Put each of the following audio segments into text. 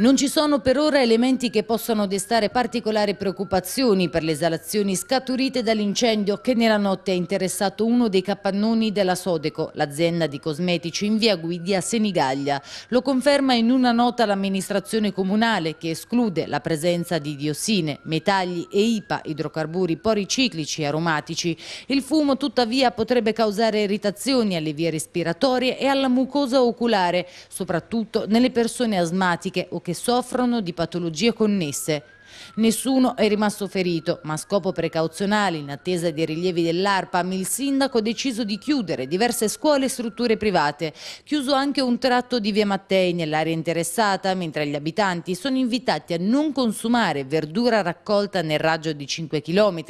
Non ci sono per ora elementi che possano destare particolari preoccupazioni per le esalazioni scaturite dall'incendio che nella notte ha interessato uno dei capannoni della Sodeco, l'azienda di cosmetici in via Guidi a Senigallia. Lo conferma in una nota l'amministrazione comunale che esclude la presenza di diossine, metalli e IPA, idrocarburi poriciclici e aromatici. Il fumo tuttavia potrebbe causare irritazioni alle vie respiratorie e alla mucosa oculare, soprattutto nelle persone asmatiche o che che soffrono di patologie connesse Nessuno è rimasto ferito, ma a scopo precauzionale, in attesa dei rilievi dell'ARPAM, il sindaco ha deciso di chiudere diverse scuole e strutture private. Chiuso anche un tratto di via Mattei nell'area interessata, mentre gli abitanti sono invitati a non consumare verdura raccolta nel raggio di 5 km,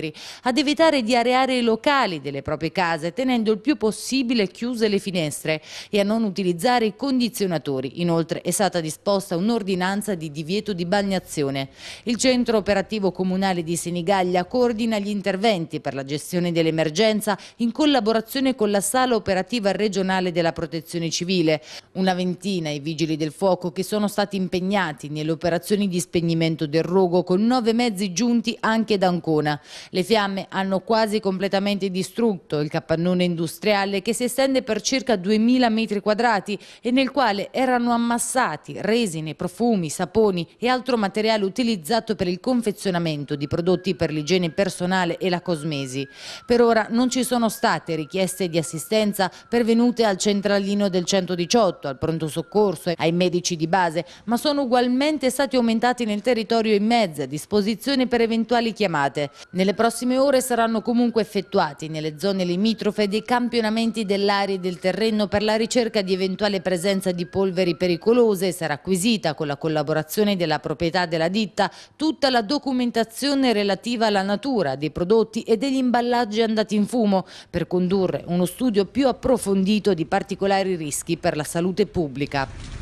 ad evitare di areare i locali delle proprie case, tenendo il più possibile chiuse le finestre e a non utilizzare i condizionatori. Inoltre è stata disposta un'ordinanza di divieto di bagnazione. Il centro operativo comunale di Senigallia coordina gli interventi per la gestione dell'emergenza in collaborazione con la sala operativa regionale della protezione civile. Una ventina i vigili del fuoco che sono stati impegnati nelle operazioni di spegnimento del rogo con nove mezzi giunti anche da Ancona. Le fiamme hanno quasi completamente distrutto il capannone industriale che si estende per circa 2000 metri quadrati e nel quale erano ammassati resine, profumi, saponi e altro materiale utilizzato per il confezionamento di prodotti per l'igiene personale e la cosmesi. Per ora non ci sono state richieste di assistenza pervenute al centralino del 118, al pronto soccorso, e ai medici di base, ma sono ugualmente stati aumentati nel territorio in mezzo a disposizione per eventuali chiamate. Nelle prossime ore saranno comunque effettuati nelle zone limitrofe dei campionamenti dell'aria e del terreno per la ricerca di eventuale presenza di polveri pericolose e sarà acquisita con la collaborazione della proprietà della ditta tutta tutta la documentazione relativa alla natura dei prodotti e degli imballaggi andati in fumo per condurre uno studio più approfondito di particolari rischi per la salute pubblica.